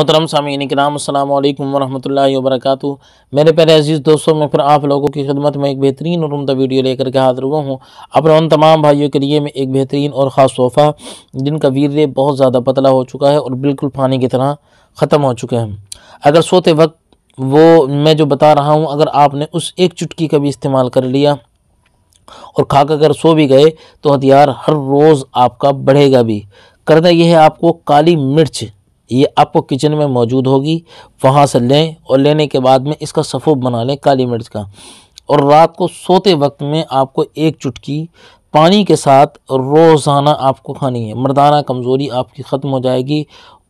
मोहतरम सामीन कराम अल्लाम वरहमल मेरे प्यारे अजीज़ दोस्तों में फिर आप लोगों की खिदमत में एक बेहतरीन और उमदा वीडियो लेकर के हाजिर हुआ हूँ अपने उन तमाम भाइयों के लिए मैं एक बेहतरीन और ख़ास तोहफ़ा जिनका वीर बहुत ज़्यादा पतला हो चुका है और बिल्कुल पानी की तरह ख़त्म हो चुके हैं अगर सोते वक्त वो मैं जो बता रहा हूँ अगर आपने उस एक चुटकी का भी इस्तेमाल कर लिया और कर अगर सो भी गए तो हथियार हर रोज़ आपका बढ़ेगा भी करना यह है आपको काली मिर्च ये आपको किचन में मौजूद होगी वहाँ से लें और लेने के बाद में इसका सफ़ूब बना लें काली मिर्च का और रात को सोते वक्त में आपको एक चुटकी पानी के साथ रोज़ाना आपको खानी है मर्दाना कमज़ोरी आपकी ख़त्म हो जाएगी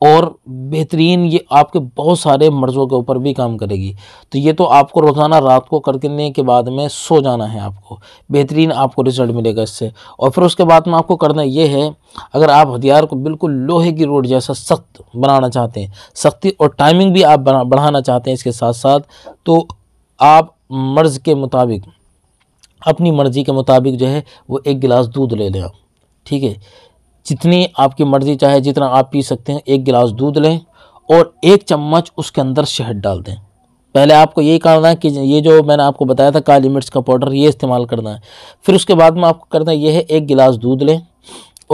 और बेहतरीन ये आपके बहुत सारे मर्ज़ों के ऊपर भी काम करेगी तो ये तो आपको रोज़ाना रात को करने के बाद में सो जाना है आपको बेहतरीन आपको रिज़ल्ट मिलेगा इससे और फिर उसके बाद में आपको करना ये है अगर आप हथियार को बिल्कुल लोहे की रोड जैसा सख्त बनाना चाहते हैं सख्ती और टाइमिंग भी आप बढ़ाना चाहते हैं इसके साथ साथ तो आप मर्ज़ के मुताबिक अपनी मर्ज़ी के मुताबिक जो है वो एक गिलास दूध ले लें आप ठीक है जितनी आपकी मर्ज़ी चाहे जितना आप पी सकते हैं एक गिलास दूध लें और एक चम्मच उसके अंदर शहद डाल दें पहले आपको यही करना है कि ये जो मैंने आपको बताया था काली मिर्च का पाउडर ये इस्तेमाल करना है फिर उसके बाद में आपको करना ये है एक गिलास दूध लें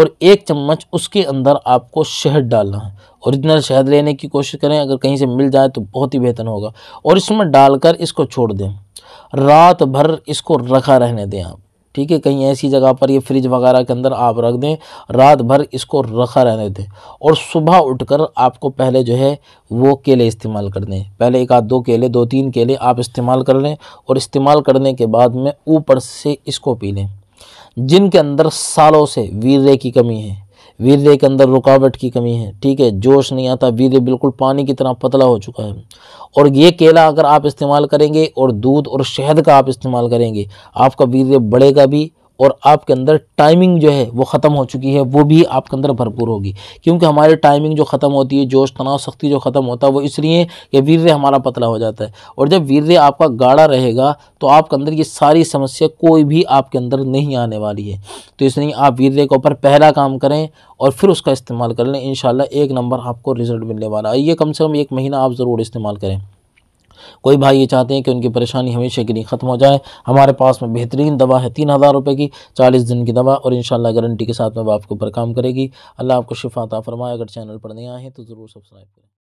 और एक चम्मच उसके अंदर आपको शहद डालना है औरिजिनल शहद लेने की कोशिश करें अगर कहीं से मिल जाए तो बहुत ही बेहतर होगा और इसमें डालकर इसको छोड़ दें रात भर इसको रखा रहने दें आप ठीक है कहीं ऐसी जगह पर ये फ्रिज वगैरह के अंदर आप रख दें रात भर इसको रखा रहने दें और सुबह उठकर आपको पहले जो है वो केले इस्तेमाल कर दें पहले एक आध दो केले दो तीन केले आप इस्तेमाल कर लें और इस्तेमाल करने के बाद में ऊपर से इसको पी लें जिनके अंदर सालों से वीर्य की कमी है वीर्य के अंदर रुकावट की कमी है ठीक है जोश नहीं आता वीर्य बिल्कुल पानी की तरह पतला हो चुका है और ये केला अगर आप इस्तेमाल करेंगे और दूध और शहद का आप इस्तेमाल करेंगे आपका वीर्य बढ़ेगा भी और आपके अंदर टाइमिंग जो है वो ख़त्म हो चुकी है वो भी आपके अंदर भरपूर होगी क्योंकि हमारी टाइमिंग जो ख़त्म होती है जोश तनाव सख्ती जो ख़त्म होता है वो इसलिए कि वीर्य हमारा पतला हो जाता है और जब वीर्य आपका गाढ़ा रहेगा तो आपके अंदर ये सारी समस्या कोई भी आपके अंदर नहीं आने वाली है तो इसलिए आप वीर्य के ऊपर पहला काम करें और फिर उसका इस्तेमाल कर लें इन एक नंबर आपको रिज़ल्ट मिलने वाला है ये कम से कम एक महीना आप ज़रूर इस्तेमाल करें कोई भाई ये चाहते हैं कि उनकी परेशानी हमेशा के लिए ख़त्म हो जाए हमारे पास में बेहतरीन दवा है तीन हज़ार रुपये की चालीस दिन की दवा और इन गारंटी के साथ में आपके ऊपर काम करेगी अल्लाह आपको शिफाता फरमाए अगर चैनल पर नहीं आए तो ज़रूर सब्सक्राइब करें